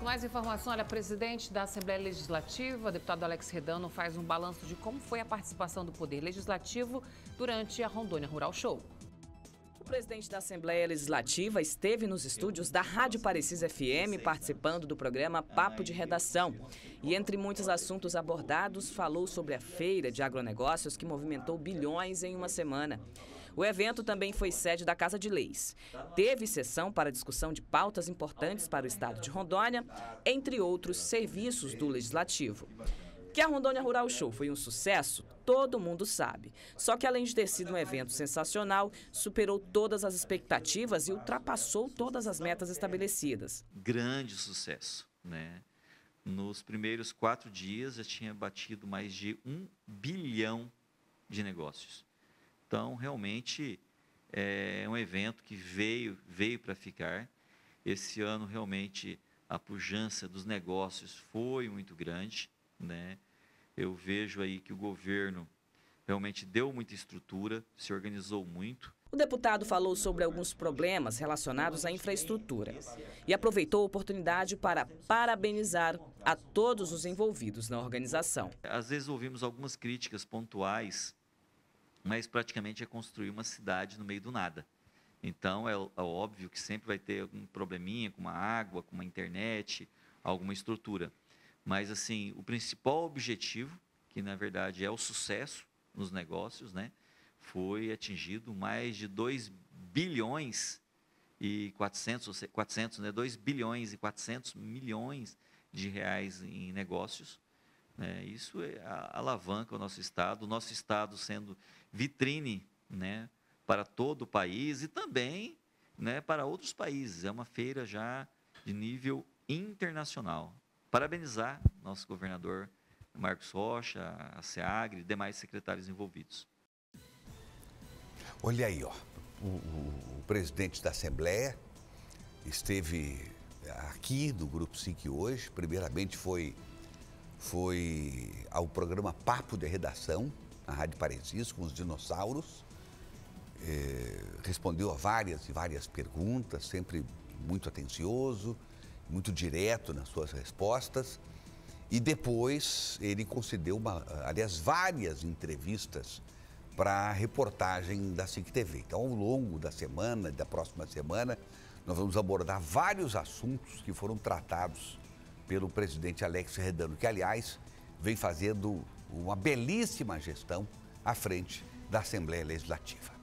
com mais informação. Olha, presidente da Assembleia Legislativa, deputado Alex Redano, faz um balanço de como foi a participação do Poder Legislativo durante a Rondônia Rural Show presidente da Assembleia Legislativa esteve nos estúdios da Rádio Parecis FM participando do programa Papo de Redação. E entre muitos assuntos abordados, falou sobre a feira de agronegócios que movimentou bilhões em uma semana. O evento também foi sede da Casa de Leis. Teve sessão para discussão de pautas importantes para o estado de Rondônia, entre outros serviços do Legislativo. Que a Rondônia Rural Show foi um sucesso, todo mundo sabe. Só que além de ter sido um evento sensacional, superou todas as expectativas e ultrapassou todas as metas estabelecidas. Grande sucesso, né? Nos primeiros quatro dias já tinha batido mais de um bilhão de negócios. Então, realmente, é um evento que veio, veio para ficar. Esse ano, realmente, a pujança dos negócios foi muito grande né? Eu vejo aí que o governo realmente deu muita estrutura, se organizou muito. O deputado falou sobre alguns problemas relacionados à infraestrutura e aproveitou a oportunidade para parabenizar a todos os envolvidos na organização. Às vezes ouvimos algumas críticas pontuais, mas praticamente é construir uma cidade no meio do nada. Então é, é óbvio que sempre vai ter algum probleminha com uma água, com uma internet, alguma estrutura. Mas, assim, o principal objetivo, que na verdade é o sucesso nos negócios, né? Foi atingido mais de 2 bilhões e 400, 400 né? 2 bilhões e 400 milhões de reais em negócios. Né? Isso é, alavanca o nosso Estado, o nosso Estado sendo vitrine né? para todo o país e também né? para outros países. É uma feira já de nível internacional parabenizar nosso governador Marcos Rocha, a SEAGRE e demais secretários envolvidos. Olha aí, ó. O, o, o presidente da Assembleia esteve aqui do Grupo SIC hoje. Primeiramente foi, foi ao programa Papo de Redação, na Rádio Parecis, com os dinossauros. É, respondeu a várias e várias perguntas, sempre muito atencioso muito direto nas suas respostas. E depois ele concedeu, uma, aliás, várias entrevistas para a reportagem da SIC TV. Então, ao longo da semana, da próxima semana, nós vamos abordar vários assuntos que foram tratados pelo presidente Alex Redano, que, aliás, vem fazendo uma belíssima gestão à frente da Assembleia Legislativa.